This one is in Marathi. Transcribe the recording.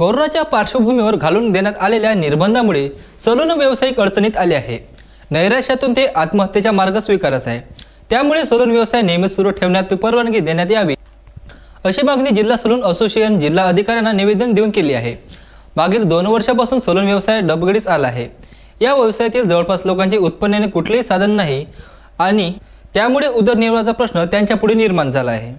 कोरोनाच्या पार्श्वभूमीवर घालून देण्यात आलेल्या निर्बंधामुळे सलून व्यावसायिक अडचणीत आले आहे नैराश्यातून ते आत्महत्येचा मार्ग स्वीकारत आहे त्यामुळे सलून व्यवसाय नेहमीच सुरू ठेवण्यात परवानगी देण्यात यावी अशी मागणी जिल्हा सलून असोसिएशन जिल्हा अधिकाऱ्यांना निवेदन देऊन केली आहे मागील दोन वर्षापासून सलून व्यवसाय डबगडीस आला आहे या व्यवसायातील जवळपास लोकांचे उत्पन्नाने कुठलेही साधन नाही आणि त्यामुळे उदरनिर्वाहाचा प्रश्न त्यांच्या निर्माण झाला आहे